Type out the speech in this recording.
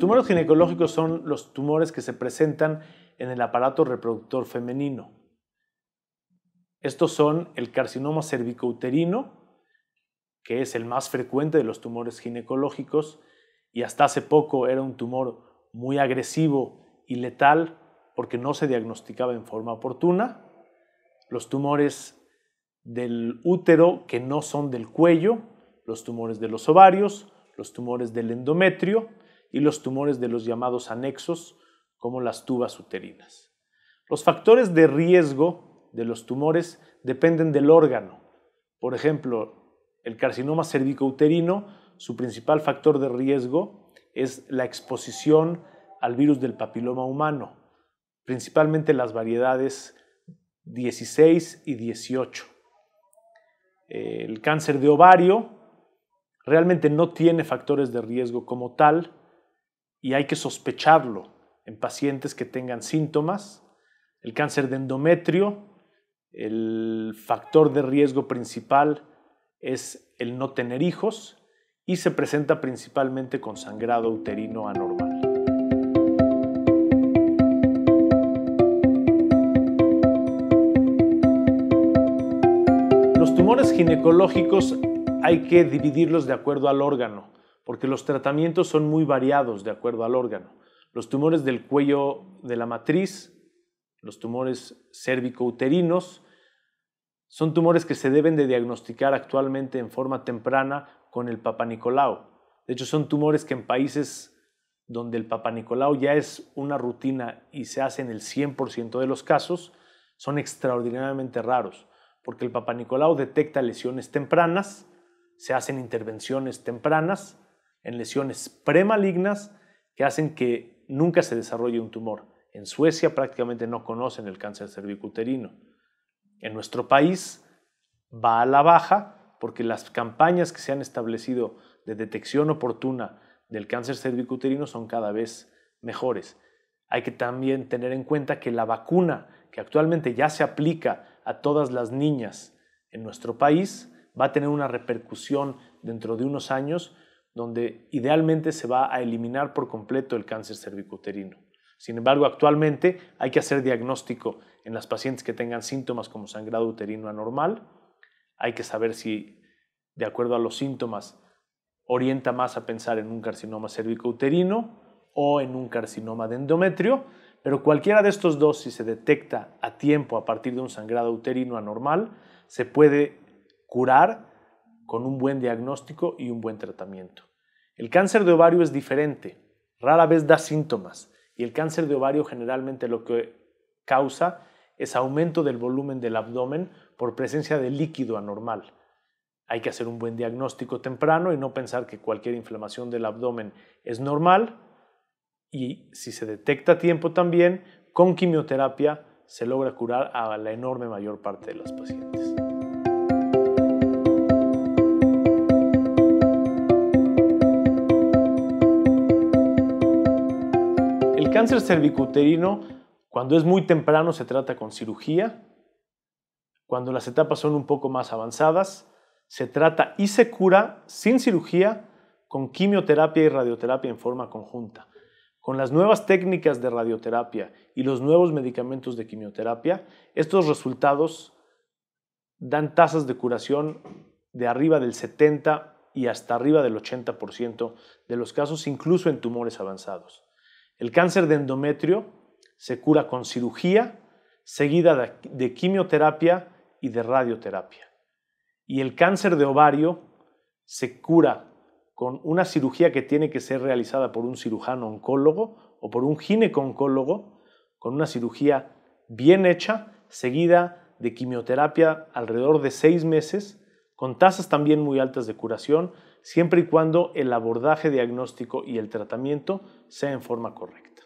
tumores ginecológicos son los tumores que se presentan en el aparato reproductor femenino. Estos son el carcinoma cervicouterino, que es el más frecuente de los tumores ginecológicos y hasta hace poco era un tumor muy agresivo y letal porque no se diagnosticaba en forma oportuna. Los tumores del útero que no son del cuello, los tumores de los ovarios, los tumores del endometrio, y los tumores de los llamados anexos, como las tubas uterinas. Los factores de riesgo de los tumores dependen del órgano. Por ejemplo, el carcinoma cervicouterino, su principal factor de riesgo es la exposición al virus del papiloma humano, principalmente las variedades 16 y 18. El cáncer de ovario realmente no tiene factores de riesgo como tal, y hay que sospecharlo en pacientes que tengan síntomas. El cáncer de endometrio, el factor de riesgo principal es el no tener hijos y se presenta principalmente con sangrado uterino anormal. Los tumores ginecológicos hay que dividirlos de acuerdo al órgano porque los tratamientos son muy variados de acuerdo al órgano. Los tumores del cuello de la matriz, los tumores cérvico-uterinos, son tumores que se deben de diagnosticar actualmente en forma temprana con el Papa De hecho, son tumores que en países donde el papanicolao ya es una rutina y se hace en el 100% de los casos, son extraordinariamente raros, porque el Papa detecta lesiones tempranas, se hacen intervenciones tempranas, en lesiones premalignas que hacen que nunca se desarrolle un tumor. En Suecia prácticamente no conocen el cáncer cervicuterino. En nuestro país va a la baja porque las campañas que se han establecido de detección oportuna del cáncer cervicuterino son cada vez mejores. Hay que también tener en cuenta que la vacuna que actualmente ya se aplica a todas las niñas en nuestro país va a tener una repercusión dentro de unos años donde idealmente se va a eliminar por completo el cáncer cervicuterino. Sin embargo, actualmente hay que hacer diagnóstico en las pacientes que tengan síntomas como sangrado uterino anormal. Hay que saber si, de acuerdo a los síntomas, orienta más a pensar en un carcinoma cervicouterino o en un carcinoma de endometrio, pero cualquiera de estos dos, si se detecta a tiempo a partir de un sangrado uterino anormal, se puede curar con un buen diagnóstico y un buen tratamiento. El cáncer de ovario es diferente, rara vez da síntomas y el cáncer de ovario generalmente lo que causa es aumento del volumen del abdomen por presencia de líquido anormal. Hay que hacer un buen diagnóstico temprano y no pensar que cualquier inflamación del abdomen es normal. Y si se detecta a tiempo también, con quimioterapia se logra curar a la enorme mayor parte de las pacientes. El cáncer cervicuterino, cuando es muy temprano, se trata con cirugía. Cuando las etapas son un poco más avanzadas, se trata y se cura sin cirugía con quimioterapia y radioterapia en forma conjunta. Con las nuevas técnicas de radioterapia y los nuevos medicamentos de quimioterapia, estos resultados dan tasas de curación de arriba del 70 y hasta arriba del 80% de los casos, incluso en tumores avanzados. El cáncer de endometrio se cura con cirugía, seguida de quimioterapia y de radioterapia. Y el cáncer de ovario se cura con una cirugía que tiene que ser realizada por un cirujano oncólogo o por un gineco-oncólogo, con una cirugía bien hecha, seguida de quimioterapia alrededor de seis meses con tasas también muy altas de curación, siempre y cuando el abordaje diagnóstico y el tratamiento sea en forma correcta.